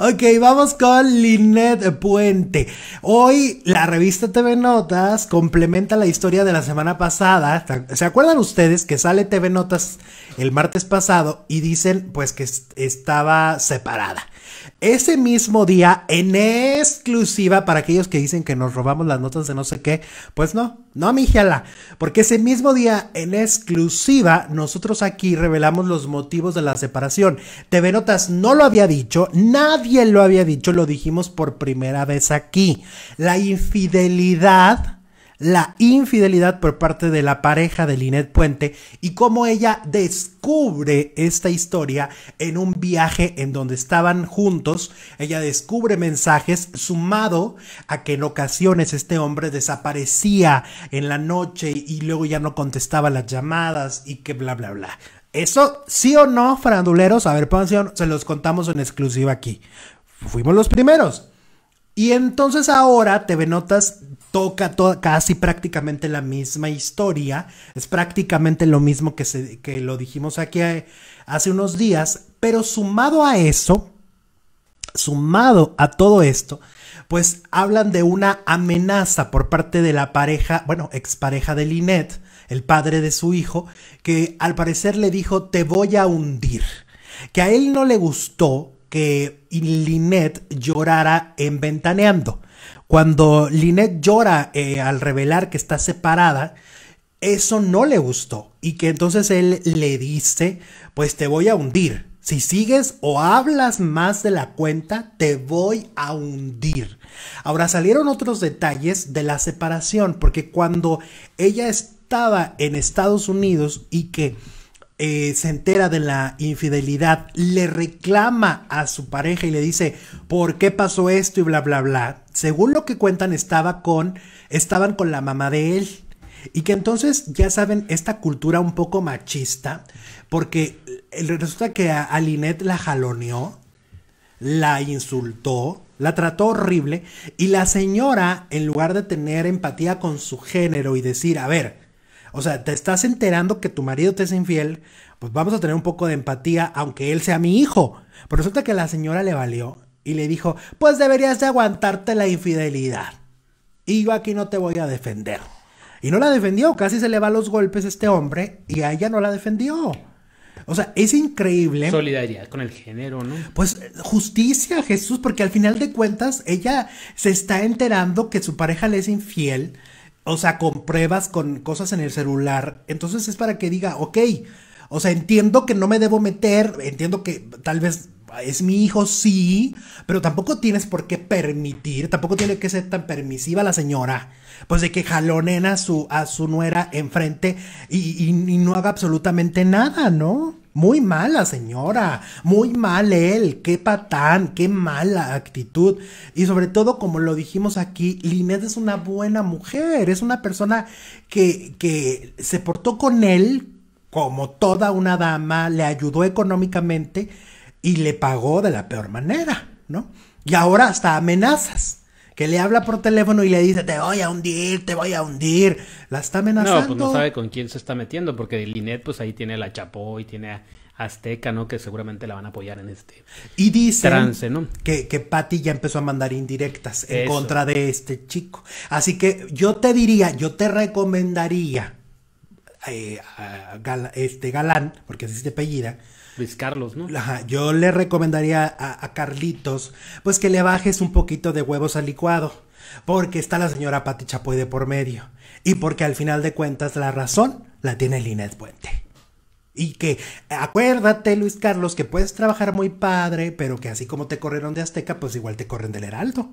Ok, vamos con Linet Puente. Hoy la revista TV Notas complementa la historia de la semana pasada. ¿Se acuerdan ustedes que sale TV Notas el martes pasado y dicen pues que estaba separada? Ese mismo día, en exclusiva, para aquellos que dicen que nos robamos las notas de no sé qué, pues no, no, mijala porque ese mismo día, en exclusiva, nosotros aquí revelamos los motivos de la separación. TV Notas no lo había dicho, nadie lo había dicho, lo dijimos por primera vez aquí. La infidelidad la infidelidad por parte de la pareja de Linet Puente y cómo ella descubre esta historia en un viaje en donde estaban juntos. Ella descubre mensajes sumado a que en ocasiones este hombre desaparecía en la noche y luego ya no contestaba las llamadas y que bla bla bla. Eso sí o no, faranduleros, a ver, se los contamos en exclusiva aquí. Fuimos los primeros. Y entonces ahora te venotas toca casi prácticamente la misma historia, es prácticamente lo mismo que, se, lo dijimos aquí eh, hace unos días, pero sumado a eso, sumado a todo esto, pues hablan de una amenaza por parte de la pareja, bueno, expareja de Linet, el padre de su hijo, que al parecer le dijo, te voy a hundir, que a él no le gustó que Linet llorara en Ventaneando. Cuando Lynette llora eh, al revelar que está separada, eso no le gustó y que entonces él le dice, pues te voy a hundir. Si sigues o hablas más de la cuenta, te voy a hundir. Ahora salieron otros detalles de la separación, porque cuando ella estaba en Estados Unidos y que eh, se entera de la infidelidad, le reclama a su pareja y le dice, ¿por qué pasó esto? y bla, bla, bla. Según lo que cuentan, estaba con, estaban con la mamá de él. Y que entonces, ya saben, esta cultura un poco machista, porque eh, resulta que a, a Linet la jaloneó, la insultó, la trató horrible, y la señora, en lugar de tener empatía con su género y decir, a ver, o sea, te estás enterando que tu marido te es infiel, pues vamos a tener un poco de empatía, aunque él sea mi hijo. Pero resulta que la señora le valió y le dijo, pues deberías de aguantarte la infidelidad. Y yo aquí no te voy a defender. Y no la defendió, casi se le va a los golpes este hombre y a ella no la defendió. O sea, es increíble. Solidaridad con el género, ¿no? Pues eh, justicia, Jesús, porque al final de cuentas ella se está enterando que su pareja le es infiel o sea, con pruebas, con cosas en el celular. Entonces es para que diga, ok, o sea, entiendo que no me debo meter, entiendo que tal vez es mi hijo, sí, pero tampoco tienes por qué permitir, tampoco tiene que ser tan permisiva la señora, pues de que jalonen a su, a su nuera enfrente y no haga absolutamente nada, ¿no? Muy mala señora, muy mal él, qué patán, qué mala actitud. Y sobre todo, como lo dijimos aquí, Linet es una buena mujer, es una persona que, que se portó con él como toda una dama, le ayudó económicamente y le pagó de la peor manera, ¿no? Y ahora hasta amenazas que le habla por teléfono y le dice, te voy a hundir, te voy a hundir. La está amenazando. No, pues no sabe con quién se está metiendo, porque Linet, pues ahí tiene la Chapó y tiene a Azteca, ¿no? Que seguramente la van a apoyar en este y dice trance, ¿no? Que, que Patty ya empezó a mandar indirectas en contra de este chico. Así que yo te diría, yo te recomendaría, eh, a este Galán, porque así de apellida, Luis Carlos, ¿no? yo le recomendaría a, Carlitos, pues que le bajes un poquito de huevos al licuado, porque está la señora Pati Chapoy de por medio, y porque al final de cuentas la razón la tiene Linet Puente. Y que acuérdate, Luis Carlos, que puedes trabajar muy padre, pero que así como te corrieron de Azteca, pues igual te corren del Heraldo.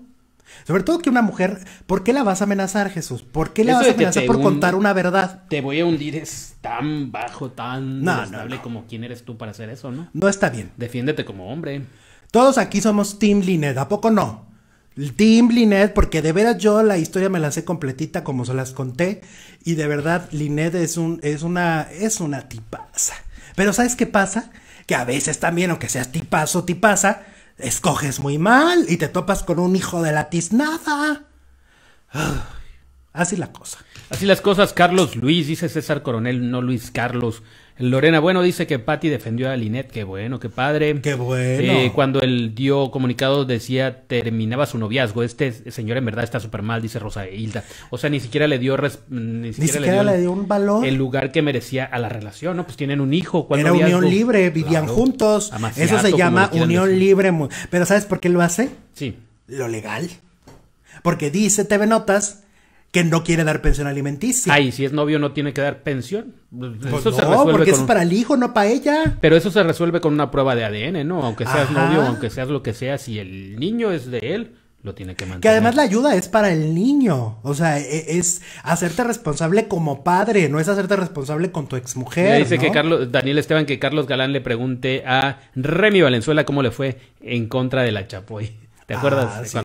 Sobre todo que una mujer, ¿por qué la vas a amenazar, Jesús? ¿Por qué la vas a amenazar por contar una verdad? Te voy a hundir es tan bajo, tan no, no, como quién eres tú para hacer eso, ¿no? No está bien. Defiéndete como hombre. Todos aquí somos Team Linet, ¿a poco no? Team Linet, porque de veras yo la historia me la sé completita como se las conté. Y de verdad, Linet es un, es una, es una tipaza. Pero ¿sabes qué pasa? Que a veces también, aunque seas tipazo, tipaza, Escoges muy mal y te topas con un hijo de la tiznada. Ah. Así la cosa. Así las cosas, Carlos Luis, dice César Coronel, no Luis Carlos. Lorena, bueno, dice que Patty defendió a Linet, qué bueno, qué padre. Qué bueno. Eh, cuando él dio comunicado decía terminaba su noviazgo. Este señor en verdad está súper mal, dice Rosa Hilda. O sea, ni siquiera le dio ni siquiera, le, dio un valor. El lugar que merecía a la relación, ¿no? Pues tienen un hijo. Era unión libre, vivían juntos. Eso se llama unión libre. Pero ¿sabes por qué lo hace? Sí. Lo legal. Porque dice TV Notas que no quiere dar pensión alimenticia. Ay, si es novio no tiene que dar pensión. Pues no, porque es para el hijo, no para ella. Pero eso se resuelve con una prueba de ADN, ¿no? Aunque seas novio, aunque seas lo que sea si el niño es de él, lo tiene que mantener. Que además la ayuda es para el niño. O sea, e-, es, hacerte responsable como padre, no es hacerte responsable con tu exmujer. Ya dice que Carlos, Daniel Esteban que Carlos Galán le pregunte a Remy Valenzuela cómo le fue en contra de la Chapoy. ¿Te acuerdas? Ah, cuando